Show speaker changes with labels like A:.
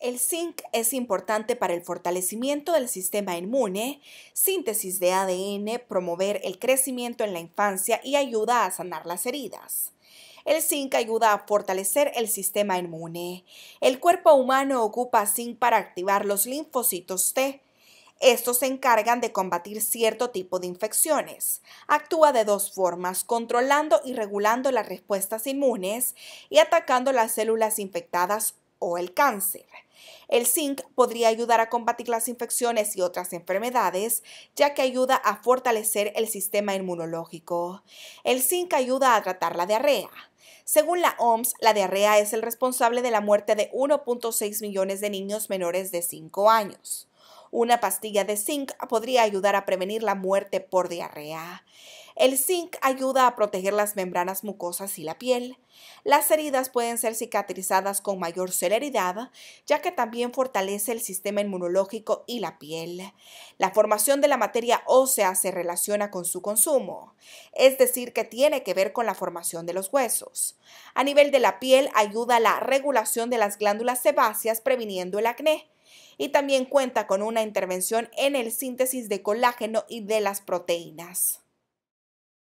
A: El zinc es importante para el fortalecimiento del sistema inmune, síntesis de ADN, promover el crecimiento en la infancia y ayuda a sanar las heridas. El zinc ayuda a fortalecer el sistema inmune. El cuerpo humano ocupa zinc para activar los linfocitos T. Estos se encargan de combatir cierto tipo de infecciones. Actúa de dos formas, controlando y regulando las respuestas inmunes y atacando las células infectadas o el cáncer. El zinc podría ayudar a combatir las infecciones y otras enfermedades, ya que ayuda a fortalecer el sistema inmunológico. El zinc ayuda a tratar la diarrea. Según la OMS, la diarrea es el responsable de la muerte de 1.6 millones de niños menores de 5 años. Una pastilla de zinc podría ayudar a prevenir la muerte por diarrea. El zinc ayuda a proteger las membranas mucosas y la piel. Las heridas pueden ser cicatrizadas con mayor celeridad, ya que también fortalece el sistema inmunológico y la piel. La formación de la materia ósea se relaciona con su consumo, es decir, que tiene que ver con la formación de los huesos. A nivel de la piel ayuda a la regulación de las glándulas sebáceas previniendo el acné y también cuenta con una intervención en el síntesis de colágeno y de las proteínas.